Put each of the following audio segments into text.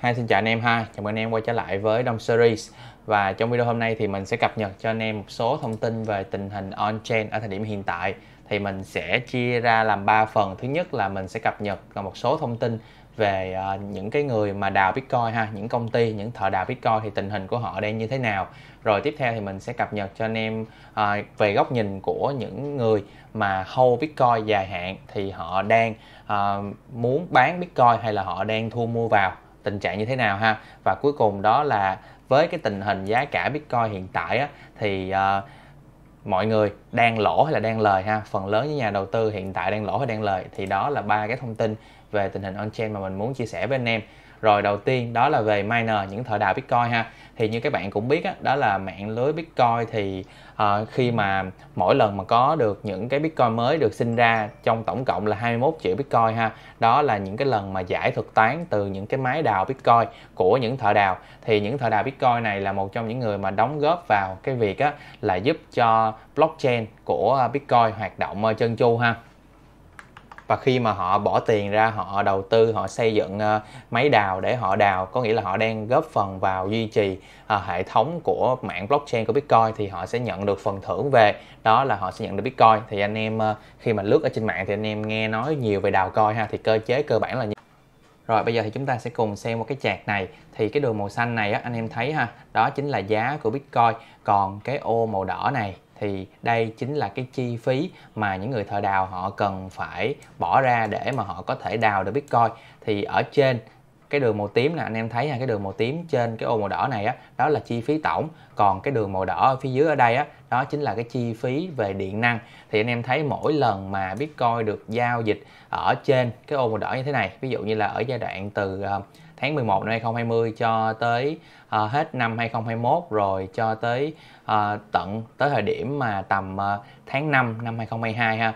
Hai xin chào anh em ha, chào mừng anh em quay trở lại với đông Series Và trong video hôm nay thì mình sẽ cập nhật cho anh em một số thông tin về tình hình on-chain ở thời điểm hiện tại Thì mình sẽ chia ra làm 3 phần Thứ nhất là mình sẽ cập nhật một số thông tin về ờ, những cái người mà đào Bitcoin ha, những công ty, những thợ đào Bitcoin thì tình hình của họ đang như thế nào. Rồi tiếp theo thì mình sẽ cập nhật cho anh em ờ, về góc nhìn của những người mà hold Bitcoin dài hạn thì họ đang ờ, muốn bán Bitcoin hay là họ đang thu mua vào tình trạng như thế nào ha và cuối cùng đó là với cái tình hình giá cả bitcoin hiện tại á, thì uh, mọi người đang lỗ hay là đang lời ha phần lớn những nhà đầu tư hiện tại đang lỗ hay đang lời thì đó là ba cái thông tin về tình hình on chain mà mình muốn chia sẻ với anh em rồi đầu tiên đó là về miner những thợ đào bitcoin ha thì như các bạn cũng biết á, đó là mạng lưới bitcoin thì uh, khi mà mỗi lần mà có được những cái bitcoin mới được sinh ra trong tổng cộng là 21 triệu bitcoin ha đó là những cái lần mà giải thuật toán từ những cái máy đào bitcoin của những thợ đào thì những thợ đào bitcoin này là một trong những người mà đóng góp vào cái việc á, là giúp cho blockchain của bitcoin hoạt động chân ờ, chu ha và khi mà họ bỏ tiền ra họ đầu tư họ xây dựng ờ, máy đào để họ đào có nghĩa là họ đang góp phần vào duy trì ờ, hệ thống của mạng blockchain của bitcoin thì họ sẽ nhận được phần thưởng về đó là họ sẽ nhận được bitcoin thì anh em ờ, khi mà lướt ở trên mạng thì anh em nghe nói nhiều về đào coin ha thì cơ chế cơ bản là như rồi bây giờ thì chúng ta sẽ cùng xem một cái chạc này thì cái đường màu xanh này á, anh em thấy ha đó chính là giá của bitcoin còn cái ô màu đỏ này thì đây chính là cái chi phí mà những người thợ đào họ cần phải bỏ ra để mà họ có thể đào được Bitcoin thì ở trên cái đường màu tím nè anh em thấy ha cái đường màu tím trên cái ô màu đỏ này á đó là chi phí tổng còn cái đường màu đỏ ở phía dưới ở đây á đó chính là cái chi phí về điện năng thì anh em thấy mỗi lần mà bitcoin được giao dịch ở trên cái ô màu đỏ như thế này ví dụ như là ở giai đoạn từ ờ, tháng 11 năm 2020 cho tới à, hết năm 2021 rồi cho tới à, tận tới thời điểm mà tầm à, tháng 5 năm 2022 ha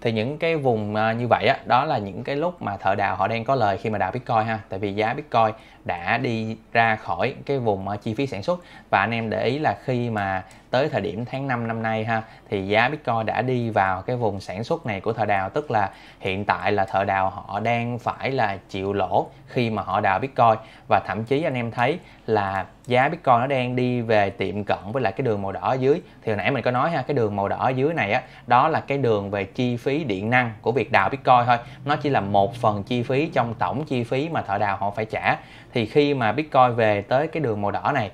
thì những cái vùng như vậy á, đó là những cái lúc mà thợ đào họ đang có lời khi mà đào Bitcoin ha tại vì giá Bitcoin đã đi ra khỏi cái vùng chi phí sản xuất và anh em để ý là khi mà tới thời điểm tháng 5 năm nay ha thì giá Bitcoin đã đi vào cái vùng sản xuất này của thợ đào tức là hiện tại là thợ đào họ đang phải là chịu lỗ khi mà họ đào Bitcoin và thậm chí anh em thấy là giá Bitcoin nó đang đi về tiệm cận với lại cái đường màu đỏ ở dưới thì hồi nãy mình có nói ha cái đường màu đỏ ở dưới này á đó là cái đường về chi phí điện năng của việc đào Bitcoin thôi nó chỉ là một phần chi phí trong tổng chi phí mà thợ đào họ phải trả thì khi mà Bitcoin về tới cái đường màu đỏ này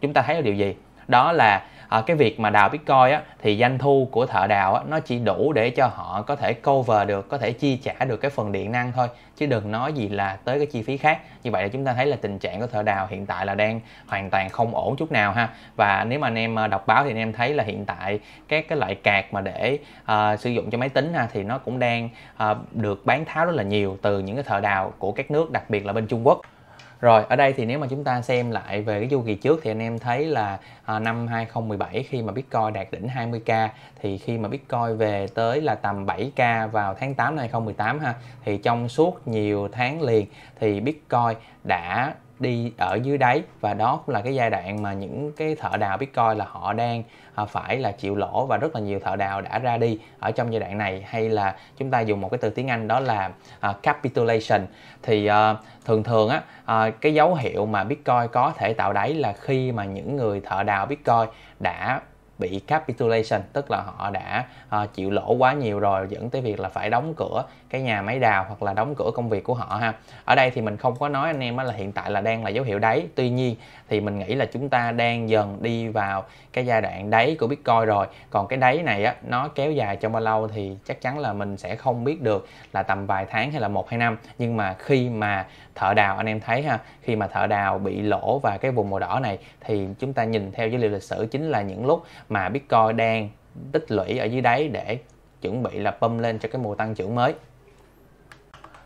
chúng ta thấy là điều gì đó là à, cái việc mà đào bitcoin á, thì doanh thu của thợ đào á, nó chỉ đủ để cho họ có thể cover được có thể chi trả được cái phần điện năng thôi chứ đừng nói gì là tới cái chi phí khác như vậy là chúng ta thấy là tình trạng của thợ đào hiện tại là đang hoàn toàn không ổn chút nào ha và nếu mà anh em ờ, đọc báo thì anh em thấy là hiện tại các cái loại cạc mà để uh, sử dụng cho máy tính ha thì nó cũng đang uh, được bán tháo rất là nhiều từ những cái thợ đào của các nước đặc biệt là bên Trung Quốc rồi, ở đây thì nếu mà chúng ta xem lại về cái chu kỳ trước thì anh em thấy là à, năm 2017 khi mà Bitcoin đạt đỉnh 20k thì khi mà Bitcoin về tới là tầm 7k vào tháng 8 năm 2018 ha thì trong suốt nhiều tháng liền thì Bitcoin đã đi ở dưới đáy và đó cũng là cái giai đoạn mà những cái thợ đào Bitcoin là họ đang à, phải là chịu lỗ và rất là nhiều thợ đào đã ra đi ở trong giai đoạn này hay là chúng ta dùng một cái từ tiếng Anh đó là uh, capitulation thì uh, thường thường á uh, cái dấu hiệu mà Bitcoin có thể tạo đáy là khi mà những người thợ đào Bitcoin đã bị capitulation tức là họ đã uh, chịu lỗ quá nhiều rồi dẫn tới việc là phải đóng cửa cái nhà máy đào hoặc là đóng cửa công việc của họ ha ở đây thì mình không có nói anh em là hiện tại là đang là dấu hiệu đáy tuy nhiên thì mình nghĩ là chúng ta đang dần đi vào cái giai đoạn đáy của bitcoin rồi còn cái đáy này á nó kéo dài trong bao lâu thì chắc chắn là mình sẽ không biết được là tầm vài tháng hay là một hai năm nhưng mà khi mà thợ đào anh em thấy ha khi mà thợ đào bị lỗ và cái vùng màu đỏ này thì chúng ta nhìn theo dữ liệu lịch sử chính là những lúc mà Bitcoin đang tích lũy ở dưới đáy để chuẩn bị là bơm lên cho cái mùa tăng trưởng mới.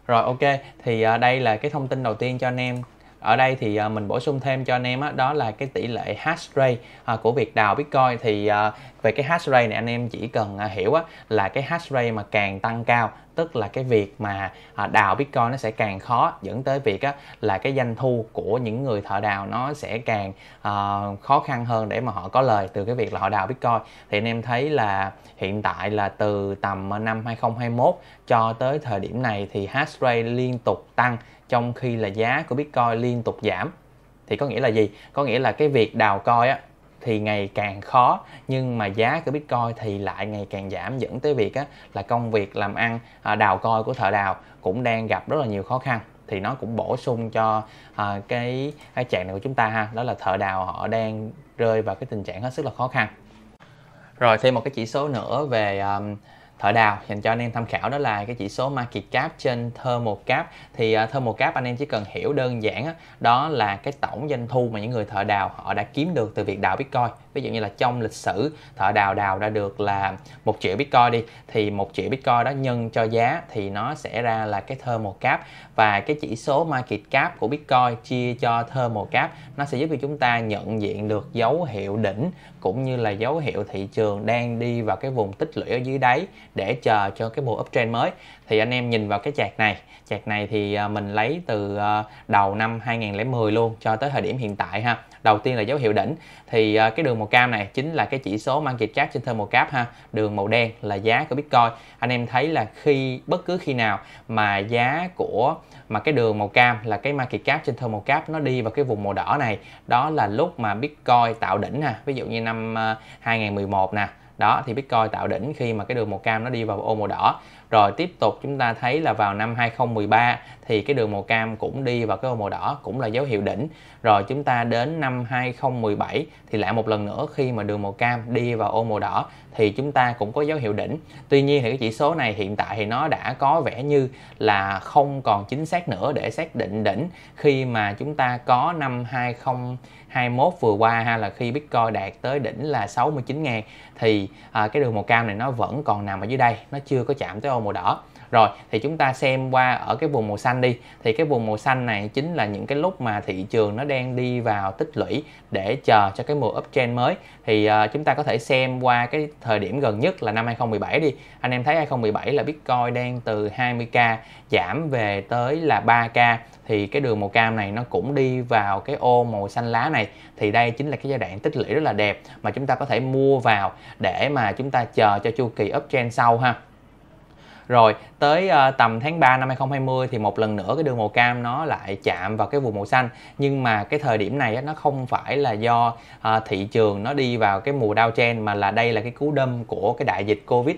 Rồi ok, thì à, đây là cái thông tin đầu tiên cho anh em ở đây thì à, mình bổ sung thêm cho anh em đó là cái tỷ lệ hash rate à, của việc đào Bitcoin thì về cái hash rate này anh em chỉ cần hiểu là cái hash rate mà càng tăng cao tức là cái việc mà à, đào Bitcoin nó sẽ càng khó dẫn tới việc là cái doanh thu của những người thợ đào nó sẽ càng ờ, khó khăn hơn để mà họ có lời từ cái việc là họ đào Bitcoin thì anh em thấy là hiện tại là từ tầm ờ, năm 2021 cho tới thời điểm này thì hash rate liên tục tăng trong khi là giá của Bitcoin liên tục giảm thì có nghĩa là gì có nghĩa là cái việc đào coi á thì ngày càng khó nhưng mà giá của Bitcoin thì lại ngày càng giảm dẫn tới việc á, là công việc làm ăn à, đào coi của thợ đào cũng đang gặp rất là nhiều khó khăn thì nó cũng bổ sung cho à, cái, cái trạng này của chúng ta ha đó là thợ đào họ đang rơi vào cái tình trạng hết sức là khó khăn rồi thêm một cái chỉ số nữa về um, thợ đào dành cho anh em tham khảo đó là cái chỉ số market cap trên thermal cap thì uh, thermal cap anh em chỉ cần hiểu đơn giản đó, đó là cái tổng doanh thu mà những người thợ đào họ đã kiếm được từ việc đào bitcoin ví dụ như là trong lịch sử thợ đào đào ra được là một triệu bitcoin đi thì một triệu bitcoin đó nhân cho giá thì nó sẽ ra là cái thermal cap và cái chỉ số market cap của bitcoin chia cho thermal cap nó sẽ giúp cho chúng ta nhận diện được dấu hiệu đỉnh cũng như là dấu hiệu thị trường đang đi vào cái vùng tích lũy ở dưới đáy để chờ cho cái mùa uptrend mới thì anh em nhìn vào cái chạc này chạc này thì à, mình lấy từ à, đầu năm 2010 luôn cho tới thời điểm hiện tại ha đầu tiên là dấu hiệu đỉnh thì à, cái đường màu cam này chính là cái chỉ số market cap trên màu cap ha đường màu đen là giá của bitcoin anh em thấy là khi bất cứ khi nào mà giá của mà cái đường màu cam là cái market cap trên màu cap nó đi vào cái vùng màu đỏ này đó là lúc mà bitcoin tạo đỉnh nè ví dụ như năm 2011 nè đó thì Bitcoin tạo đỉnh khi mà cái đường màu cam nó đi vào ô màu đỏ rồi tiếp tục chúng ta thấy là vào năm 2013 thì cái đường màu cam cũng đi vào cái ô màu đỏ cũng là dấu hiệu đỉnh. Rồi chúng ta đến năm 2017 thì lại một lần nữa khi mà đường màu cam đi vào ô màu đỏ thì chúng ta cũng có dấu hiệu đỉnh. Tuy nhiên thì cái chỉ số này hiện tại thì nó đã có vẻ như là không còn chính xác nữa để xác định đỉnh khi mà chúng ta có năm 2021 vừa qua ha là khi Bitcoin đạt tới đỉnh là 69 000 thì à, cái đường màu cam này nó vẫn còn nằm ở dưới đây, nó chưa có chạm tới ô màu đỏ rồi thì chúng ta xem qua ở cái vùng màu xanh đi thì cái vùng màu xanh này chính là những cái lúc mà thị trường nó đang đi vào tích lũy để chờ cho cái mùa uptrend mới thì uh, chúng ta có thể xem qua cái thời điểm gần nhất là năm 2017 đi anh em thấy 2017 là Bitcoin đang từ 20k giảm về tới là 3k thì cái đường màu cam này nó cũng đi vào cái ô màu xanh lá này thì đây chính là cái giai đoạn tích lũy rất là đẹp mà chúng ta có thể mua vào để mà chúng ta chờ cho chu kỳ uptrend sau ha rồi tới uh, tầm tháng 3 năm 2020 thì một lần nữa cái đường màu cam nó lại chạm vào cái vùng màu xanh nhưng mà cái thời điểm này nó không phải là do uh, thị trường nó đi vào cái mùa downtrend mà là đây là cái cú đâm của cái đại dịch covid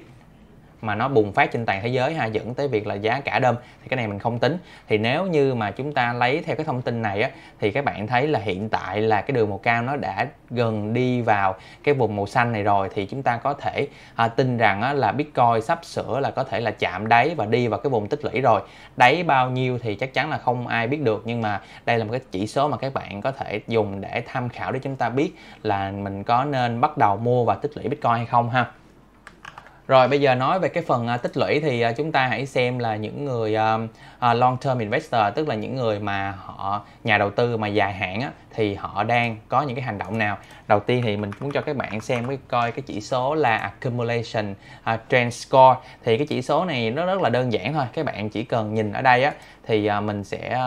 mà nó bùng phát trên toàn thế giới ha dẫn tới việc là giá cả đơm thì cái này mình không tính thì nếu như mà chúng ta lấy theo cái thông tin này á thì các bạn thấy là hiện tại là cái đường màu cao nó đã gần đi vào cái vùng màu xanh này rồi thì chúng ta có thể à, tin rằng á, là Bitcoin sắp sửa là có thể là chạm đáy và đi vào cái vùng tích lũy rồi đáy bao nhiêu thì chắc chắn là không ai biết được nhưng mà đây là một cái chỉ số mà các bạn có thể dùng để tham khảo để chúng ta biết là mình có nên bắt đầu mua và tích lũy Bitcoin hay không ha rồi bây giờ nói về cái phần à, tích lũy thì à, chúng ta hãy xem là những người à, long term investor tức là những người mà họ nhà đầu tư mà dài hạn á, thì họ đang có những cái hành động nào. Đầu tiên thì mình muốn cho các bạn xem cái coi cái chỉ số là accumulation uh, trend score thì cái chỉ số này nó rất là đơn giản thôi. Các bạn chỉ cần nhìn ở đây á thì mình sẽ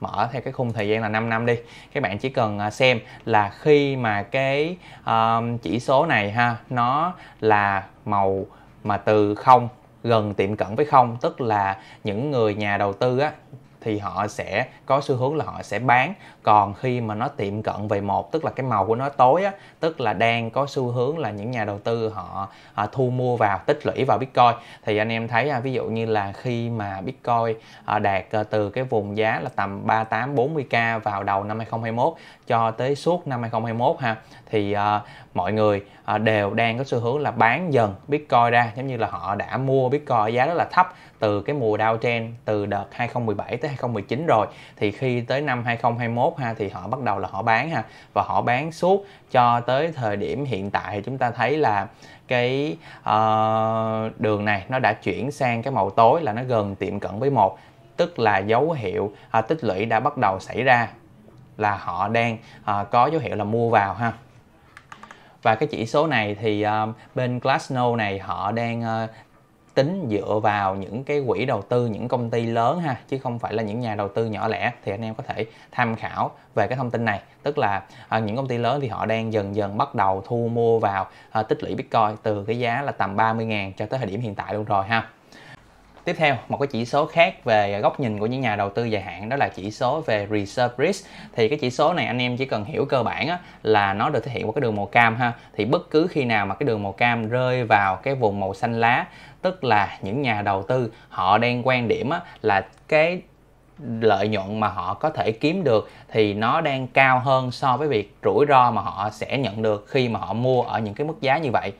mở theo cái khung thời gian là 5 năm đi các bạn chỉ cần xem là khi mà cái um, chỉ số này ha nó là màu mà từ không gần tiệm cận với không tức là những người nhà đầu tư á thì họ sẽ có xu hướng là họ sẽ bán còn khi mà nó tiệm cận về một tức là cái màu của nó tối á tức là đang có xu hướng là những nhà đầu tư họ à, thu mua vào tích lũy vào bitcoin thì anh em thấy à, ví dụ như là khi mà bitcoin à, đạt à, từ cái vùng giá là tầm 38 40k vào đầu năm 2021 cho tới suốt năm 2021 ha thì uh, mọi người uh, đều đang có xu hướng là bán dần Bitcoin ra giống như là họ đã mua Bitcoin giá rất là thấp từ cái mùa downtrend từ đợt 2017 tới 2019 rồi thì khi tới năm 2021 ha thì họ bắt đầu là họ bán ha và họ bán suốt cho tới thời điểm hiện tại thì chúng ta thấy là cái uh, đường này nó đã chuyển sang cái màu tối là nó gần tiệm cận với một tức là dấu hiệu à, tích lũy đã bắt đầu xảy ra là họ đang à, có dấu hiệu là mua vào ha và cái chỉ số này thì um, bên Glassnode này họ đang uh, tính dựa vào những cái quỹ đầu tư những công ty lớn ha chứ không phải là những nhà đầu tư nhỏ lẻ thì anh em có thể tham khảo về cái thông tin này tức là à, những công ty lớn thì họ đang dần dần bắt đầu thu mua vào à, tích lũy bitcoin từ cái giá là tầm 30.000 cho tới thời điểm hiện tại luôn rồi ha Tiếp theo, một cái chỉ số khác về góc nhìn của những nhà đầu tư dài hạn đó là chỉ số về reserve risk. Thì cái chỉ số này anh em chỉ cần hiểu cơ bản á, là nó được thể hiện qua cái đường màu cam ha. Thì bất cứ khi nào mà cái đường màu cam rơi vào cái vùng màu xanh lá, tức là những nhà đầu tư họ đang quan điểm á, là cái lợi nhuận mà họ có thể kiếm được thì nó đang cao hơn so với việc rủi ro mà họ sẽ nhận được khi mà họ mua ở những cái mức giá như vậy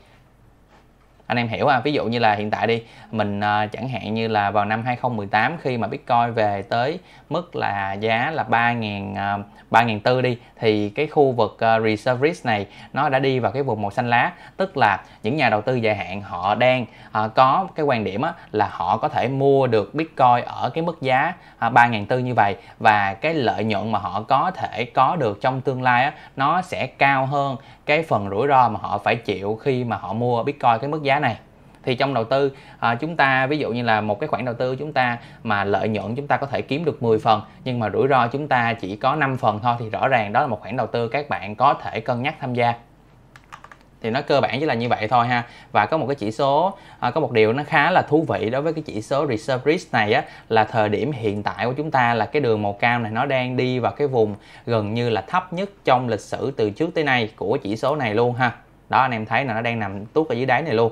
anh em hiểu à ví dụ như là hiện tại đi mình uh, chẳng hạn như là vào năm 2018 khi mà Bitcoin về tới mức là giá là 3.000 uh, 3.400 đi thì cái khu vực uh, reserve risk này nó đã đi vào cái vùng màu xanh lá tức là những nhà đầu tư dài hạn họ đang uh, có cái quan điểm á, là họ có thể mua được Bitcoin ở cái mức giá uh, 3.400 như vậy và cái lợi nhuận mà họ có thể có được trong tương lai á, nó sẽ cao hơn cái phần rủi ro mà họ phải chịu khi mà họ mua bitcoin cái mức giá này thì trong đầu tư à, chúng ta ví dụ như là một cái khoản đầu tư chúng ta mà lợi nhuận chúng ta có thể kiếm được 10 phần nhưng mà rủi ro chúng ta chỉ có 5 phần thôi thì rõ ràng đó là một khoản đầu tư các bạn có thể cân nhắc tham gia thì nó cơ bản chỉ là như vậy thôi ha và có một cái chỉ số à, có một điều nó khá là thú vị đối với cái chỉ số reserve risk này á là thời điểm hiện tại của chúng ta là cái đường màu cam này nó đang đi vào cái vùng gần như là thấp nhất trong lịch sử từ trước tới nay của chỉ số này luôn ha đó anh em thấy là nó đang nằm tuốt ở dưới đáy này luôn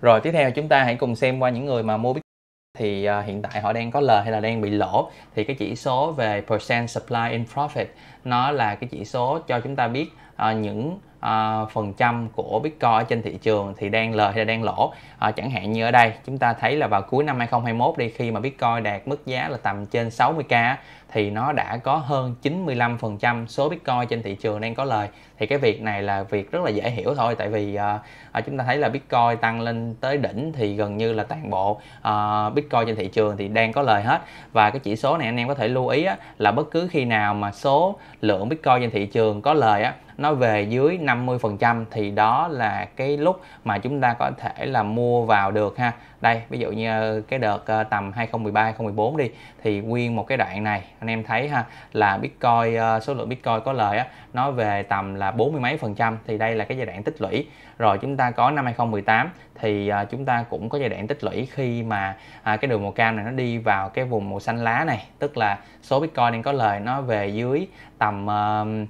rồi tiếp theo chúng ta hãy cùng xem qua những người mà mua Bitcoin thì uh, hiện tại họ đang có lời hay là đang bị lỗ thì cái chỉ số về percent supply in profit nó là cái chỉ số cho chúng ta biết à, những à, phần trăm của Bitcoin ở trên thị trường thì đang lời hay đang lỗ à, chẳng hạn như ở đây chúng ta thấy là vào cuối năm 2021 đi khi mà Bitcoin đạt mức giá là tầm trên 60k thì nó đã có hơn 95% số Bitcoin trên thị trường đang có lời thì cái việc này là việc rất là dễ hiểu thôi tại vì à, chúng ta thấy là Bitcoin tăng lên tới đỉnh thì gần như là toàn bộ à, Bitcoin trên thị trường thì đang có lời hết và cái chỉ số này anh em có thể lưu ý á, là bất cứ khi nào mà số lượng Bitcoin trên thị trường có lời á, nó về dưới 50% thì đó là cái lúc mà chúng ta có thể là mua vào được ha đây ví dụ như ờ, cái đợt ờ, tầm 2013 2014 đi thì nguyên một cái đoạn này anh em thấy ha là Bitcoin ờ, số lượng Bitcoin có lời á nó về tầm là 40 mấy phần trăm thì đây là cái giai đoạn tích lũy rồi chúng ta có năm 2018 thì chúng ta cũng có giai đoạn tích lũy khi mà à, cái đường màu cam này nó đi vào cái vùng màu xanh lá này tức là số Bitcoin đang có lời nó về dưới tầm uh,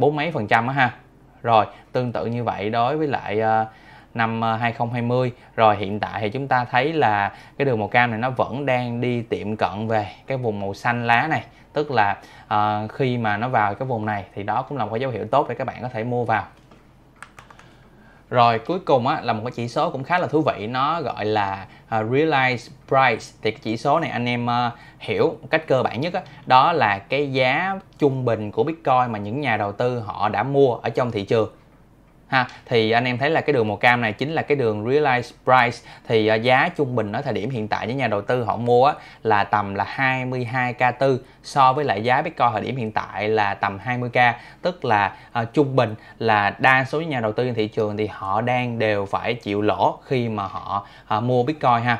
bốn mấy phần trăm á ha rồi tương tự như vậy đối với lại uh, năm 2020 ờ, rồi hiện tại thì chúng ta thấy là cái đường màu cam này nó vẫn đang đi tiệm cận về cái vùng màu xanh lá này tức là uh, khi mà nó vào cái vùng này thì đó cũng là một cái dấu hiệu tốt để các bạn có thể mua vào rồi cuối cùng á, là một cái chỉ số cũng khá là thú vị nó gọi là uh, realized price thì cái chỉ số này anh em uh, hiểu cách cơ bản nhất á, đó là cái giá trung bình của bitcoin mà những nhà đầu tư họ đã mua ở trong thị trường ha thì anh em thấy là cái đường màu cam này chính là cái đường realized price thì à, giá trung bình ở thời điểm hiện tại với nhà đầu tư họ mua là tầm là 22k4 so với lại giá Bitcoin thời điểm hiện tại là tầm 20k tức là à, trung bình là đa số nhà đầu tư trên thị trường thì họ đang đều phải chịu lỗ khi mà họ à, mua Bitcoin ha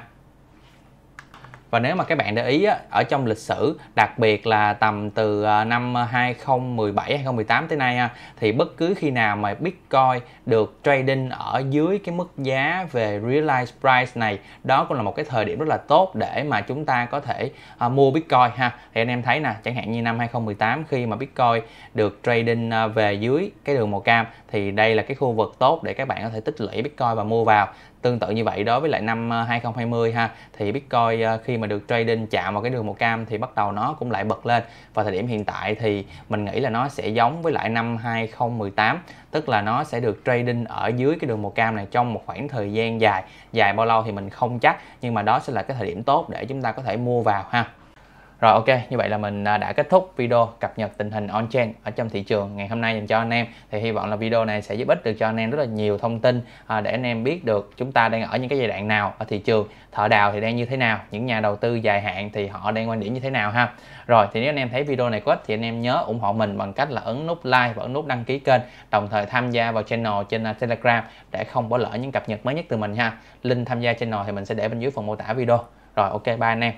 và nếu mà các bạn để ý ở trong lịch sử đặc biệt là tầm từ à, năm 2017 2018 tới nay thì bất cứ khi nào mà Bitcoin được trading ở dưới cái mức giá về realized price này đó cũng là một cái thời điểm rất là tốt để mà chúng ta có thể à, mua Bitcoin ha thì anh em thấy nè chẳng hạn như năm 2018 khi mà Bitcoin được trading à, về dưới cái đường màu cam thì đây là cái khu vực tốt để các bạn có thể tích lũy Bitcoin và mua vào Tương tự như vậy đối với lại năm 2020 ờ, ha thì Bitcoin ờ, khi mà được trading chạm vào cái đường màu cam thì bắt đầu nó cũng lại bật lên. Và thời điểm hiện tại thì mình nghĩ là nó sẽ giống với lại năm 2018 tức là nó sẽ được trading ở dưới cái đường màu cam này trong một khoảng thời gian dài. Dài bao lâu thì mình không chắc nhưng mà đó sẽ là cái thời điểm tốt để chúng ta có thể mua vào ha. Rồi ok, như vậy là mình à, đã kết thúc video cập nhật tình hình on-chain ở trong thị trường ngày hôm nay dành cho anh em. Thì hy vọng là video này sẽ giúp ích được cho anh em rất là nhiều thông tin à, để anh em biết được chúng ta đang ở những cái giai đoạn nào ở thị trường, thợ đào thì đang như thế nào, những nhà đầu tư dài hạn thì họ đang quan điểm như thế nào ha. Rồi thì nếu anh em thấy video này có ích thì anh em nhớ ủng hộ mình bằng cách là ấn nút like và ấn nút đăng ký kênh, đồng thời tham gia vào channel trên à, Telegram để không bỏ lỡ những cập nhật mới nhất từ mình ha. Link tham gia channel thì mình sẽ để bên dưới phần mô tả video. Rồi ok bye anh em.